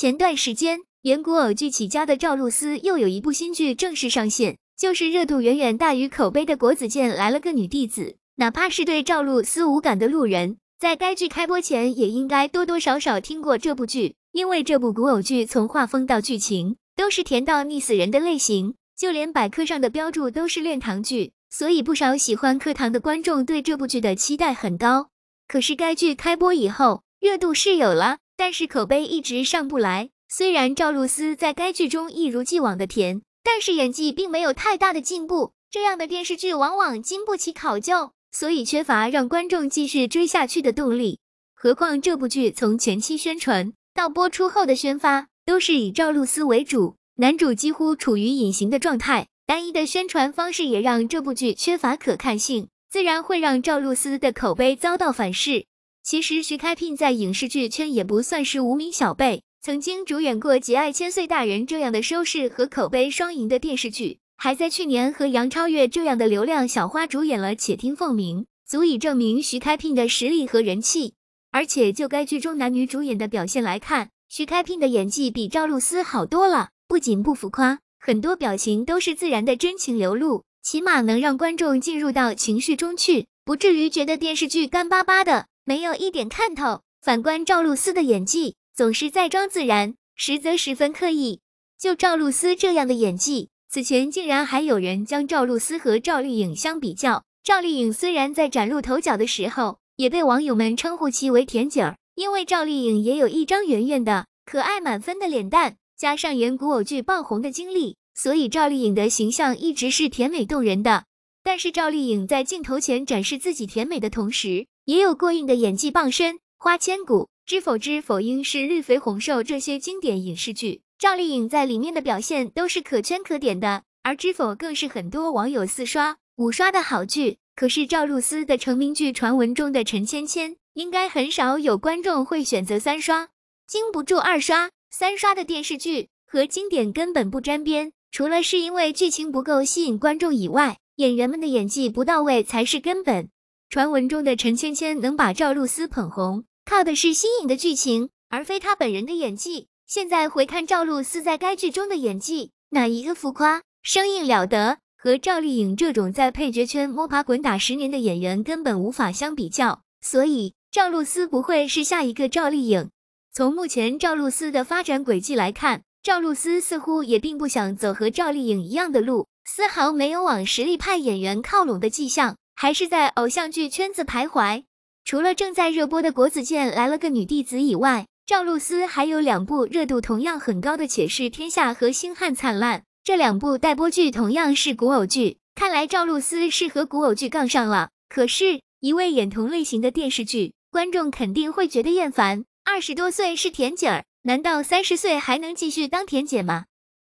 前段时间，演古偶剧起家的赵露思又有一部新剧正式上线，就是热度远远大于口碑的《国子监来了个女弟子》。哪怕是对赵露思无感的路人，在该剧开播前也应该多多少少听过这部剧，因为这部古偶剧从画风到剧情都是甜到腻死人的类型，就连百科上的标注都是“恋糖剧”，所以不少喜欢课堂的观众对这部剧的期待很高。可是该剧开播以后，热度是有了。但是口碑一直上不来。虽然赵露思在该剧中一如既往的甜，但是演技并没有太大的进步。这样的电视剧往往经不起考究，所以缺乏让观众继续追下去的动力。何况这部剧从前期宣传到播出后的宣发都是以赵露思为主，男主几乎处于隐形的状态，单一的宣传方式也让这部剧缺乏可看性，自然会让赵露思的口碑遭到反噬。其实徐开聘在影视剧圈也不算是无名小辈，曾经主演过《节爱千岁大人》这样的收视和口碑双赢的电视剧，还在去年和杨超越这样的流量小花主演了《且听凤鸣》，足以证明徐开聘的实力和人气。而且就该剧中男女主演的表现来看，徐开聘的演技比赵露思好多了，不仅不浮夸，很多表情都是自然的真情流露，起码能让观众进入到情绪中去，不至于觉得电视剧干巴巴的。没有一点看头。反观赵露思的演技，总是在装自然，实则十分刻意。就赵露思这样的演技，此前竟然还有人将赵露思和赵丽颖相比较。赵丽颖虽然在崭露头角的时候，也被网友们称呼其为甜姐儿，因为赵丽颖也有一张圆圆的、可爱满分的脸蛋，加上演古偶剧爆红的经历，所以赵丽颖的形象一直是甜美动人的。但是赵丽颖在镜头前展示自己甜美的同时，也有过硬的演技傍身，《花千骨》《知否》《知否》应是绿肥红瘦这些经典影视剧，赵丽颖在里面的表现都是可圈可点的。而《知否》更是很多网友四刷五刷的好剧。可是赵露思的成名剧《传闻中的陈芊芊》，应该很少有观众会选择三刷，经不住二刷、三刷的电视剧和经典根本不沾边。除了是因为剧情不够吸引观众以外，演员们的演技不到位才是根本。传闻中的陈芊芊能把赵露思捧红，靠的是新颖的剧情，而非她本人的演技。现在回看赵露思在该剧中的演技，哪一个浮夸、生硬了得？和赵丽颖这种在配角圈摸爬滚打十年的演员根本无法相比较，所以赵露思不会是下一个赵丽颖。从目前赵露思的发展轨迹来看，赵露思似乎也并不想走和赵丽颖一样的路，丝毫没有往实力派演员靠拢的迹象。还是在偶像剧圈子徘徊。除了正在热播的《国子监来了个女弟子》以外，赵露思还有两部热度同样很高的《且试天下》和《星汉灿烂》这两部待播剧同样是古偶剧。看来赵露思是和古偶剧杠上了。可是，一位演同类型的电视剧，观众肯定会觉得厌烦。二十多岁是甜姐儿，难道三十岁还能继续当甜姐吗？